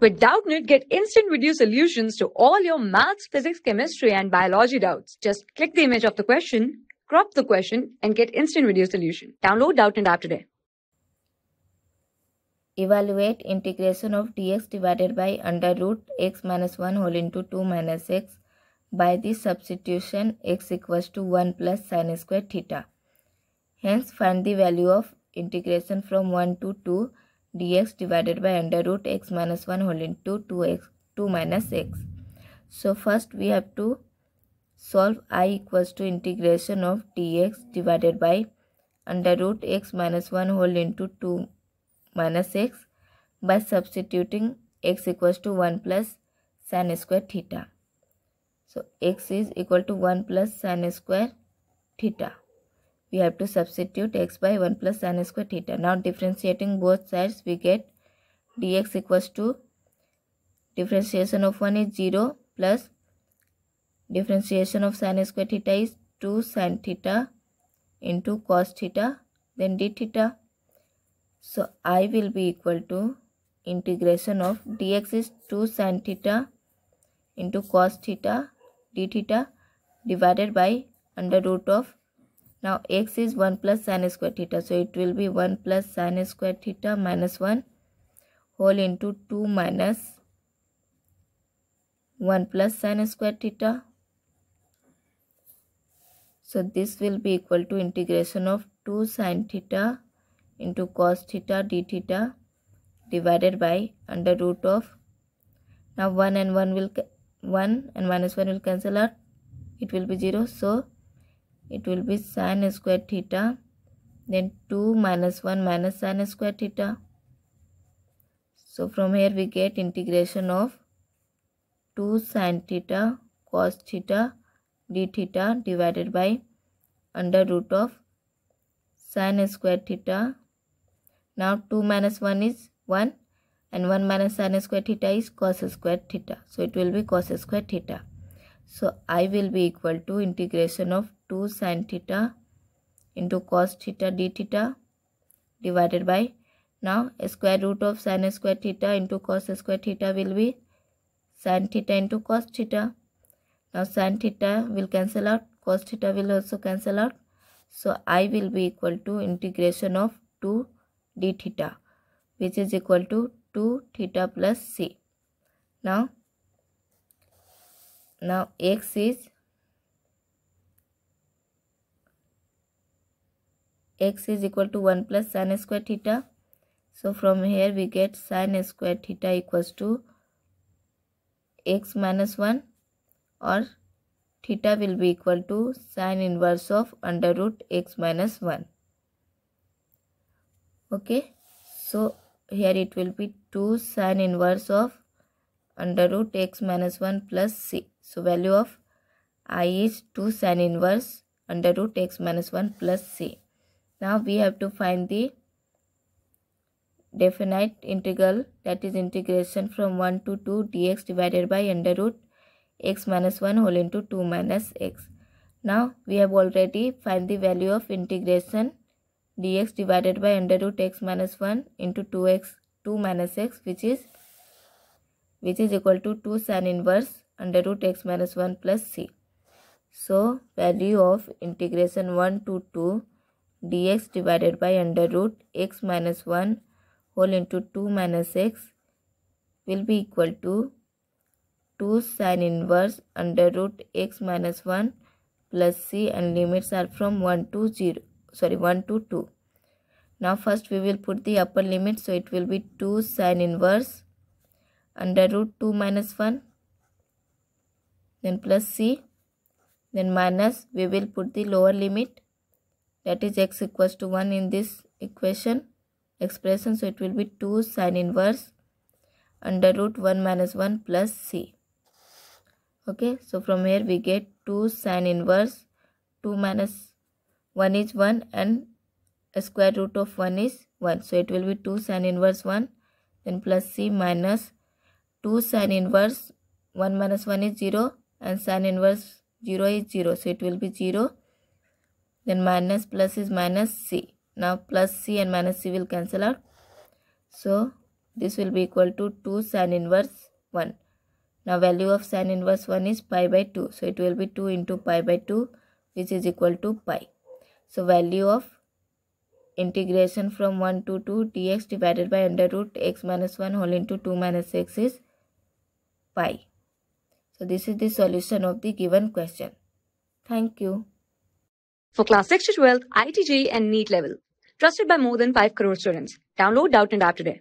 With Doubtnit, get instant video solutions to all your maths, physics, chemistry, and biology doubts. Just click the image of the question, crop the question, and get instant video solution. Download Doubtnit app today. Evaluate integration of dx divided by under root x minus 1 whole into 2 minus x by the substitution x equals to 1 plus sine square theta. Hence, find the value of integration from 1 to 2 dx divided by under root x minus 1 whole into 2x 2 minus x. So first we have to solve i equals to integration of dx divided by under root x minus 1 whole into 2 minus x by substituting x equals to 1 plus sin square theta. So x is equal to 1 plus sin square theta we have to substitute x by 1 plus sin square theta. Now differentiating both sides we get dx equals to differentiation of 1 is 0 plus differentiation of sin square theta is 2 sin theta into cos theta then d theta. So I will be equal to integration of dx is 2 sin theta into cos theta d theta divided by under root of now x is 1 plus sine square theta. So it will be 1 plus sine square theta minus 1 whole into 2 minus 1 plus sine square theta. So this will be equal to integration of 2 sine theta into cos theta d theta divided by under root of now 1 and 1 will 1 and minus 1 will cancel out it will be 0 so it will be sine square theta then 2 minus 1 minus sine square theta so from here we get integration of 2 sine theta cos theta d theta divided by under root of sine square theta now 2 minus 1 is 1 and 1 minus sine square theta is cos square theta so it will be cos square theta so I will be equal to integration of 2 sin theta into cos theta d theta divided by now square root of sin square theta into cos square theta will be sin theta into cos theta. Now sin theta will cancel out, cos theta will also cancel out. So I will be equal to integration of 2 d theta which is equal to 2 theta plus c. Now now x is x is equal to 1 plus sine square theta. So from here we get sine square theta equals to x minus 1 or theta will be equal to sine inverse of under root x minus 1. Okay. So here it will be 2 sine inverse of under root x minus 1 plus c. So value of i is 2 sin inverse under root x minus 1 plus c. Now we have to find the definite integral that is integration from 1 to 2 dx divided by under root x minus 1 whole into 2 minus x. Now we have already find the value of integration dx divided by under root x minus 1 into 2x 2 minus x which is which is equal to 2 sin inverse under root x minus 1 plus c. So, value of integration 1 to 2 dx divided by under root x minus 1 whole into 2 minus x will be equal to 2 sine inverse under root x minus 1 plus c and limits are from 1 to 0 sorry 1 to 2 now first we will put the upper limit so it will be 2 sine inverse under root 2 minus 1 then plus c then minus we will put the lower limit that is x equals to 1 in this equation expression so it will be 2 sine inverse under root 1 minus 1 plus c okay so from here we get 2 sine inverse 2 minus 1 is 1 and square root of 1 is 1 so it will be 2 sine inverse 1 then plus c minus 2 sine inverse 1 minus 1 is 0 and sin inverse 0 is 0 so it will be 0 then minus plus is minus c now plus c and minus c will cancel out so this will be equal to 2 sin inverse 1 now value of sin inverse 1 is pi by 2 so it will be 2 into pi by 2 which is equal to pi so value of integration from 1 to 2 dx divided by under root x minus 1 whole into 2 minus x is pi so this is the solution of the given question. Thank you. For class 6 to 12, ITG and NEET level. Trusted by more than 5 crore students. Download Doubt and App today.